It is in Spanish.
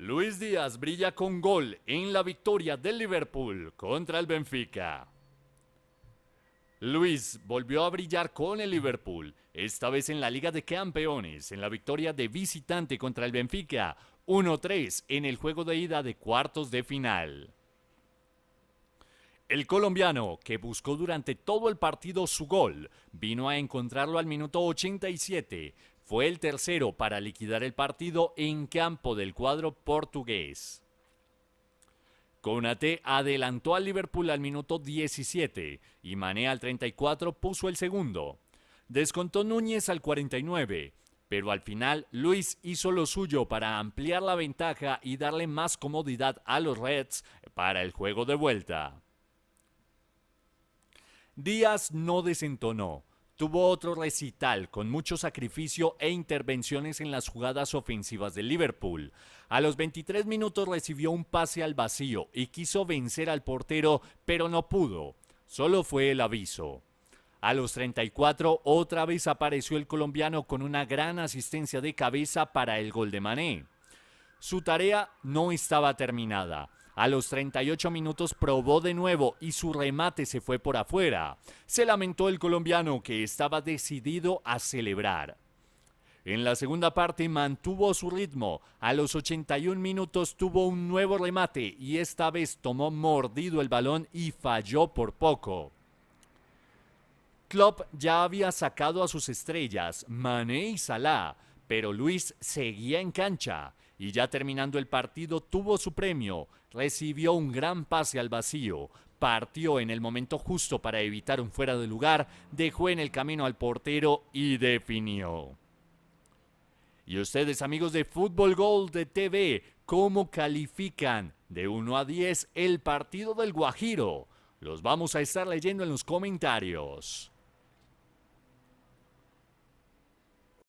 Luis Díaz brilla con gol en la victoria del Liverpool contra el Benfica. Luis volvió a brillar con el Liverpool, esta vez en la Liga de Campeones, en la victoria de visitante contra el Benfica, 1-3 en el juego de ida de cuartos de final. El colombiano, que buscó durante todo el partido su gol, vino a encontrarlo al minuto 87, fue el tercero para liquidar el partido en campo del cuadro portugués. Conate adelantó al Liverpool al minuto 17 y Mané al 34 puso el segundo. Descontó Núñez al 49, pero al final Luis hizo lo suyo para ampliar la ventaja y darle más comodidad a los Reds para el juego de vuelta. Díaz no desentonó tuvo otro recital con mucho sacrificio e intervenciones en las jugadas ofensivas de Liverpool. A los 23 minutos recibió un pase al vacío y quiso vencer al portero, pero no pudo. Solo fue el aviso. A los 34 otra vez apareció el colombiano con una gran asistencia de cabeza para el gol de Mané. Su tarea no estaba terminada. A los 38 minutos probó de nuevo y su remate se fue por afuera. Se lamentó el colombiano que estaba decidido a celebrar. En la segunda parte mantuvo su ritmo. A los 81 minutos tuvo un nuevo remate y esta vez tomó mordido el balón y falló por poco. Klopp ya había sacado a sus estrellas, Mané y Salah, pero Luis seguía en cancha y ya terminando el partido tuvo su premio, recibió un gran pase al vacío, partió en el momento justo para evitar un fuera de lugar, dejó en el camino al portero y definió. Y ustedes amigos de Fútbol Gold de TV, ¿cómo califican de 1 a 10 el partido del Guajiro? Los vamos a estar leyendo en los comentarios.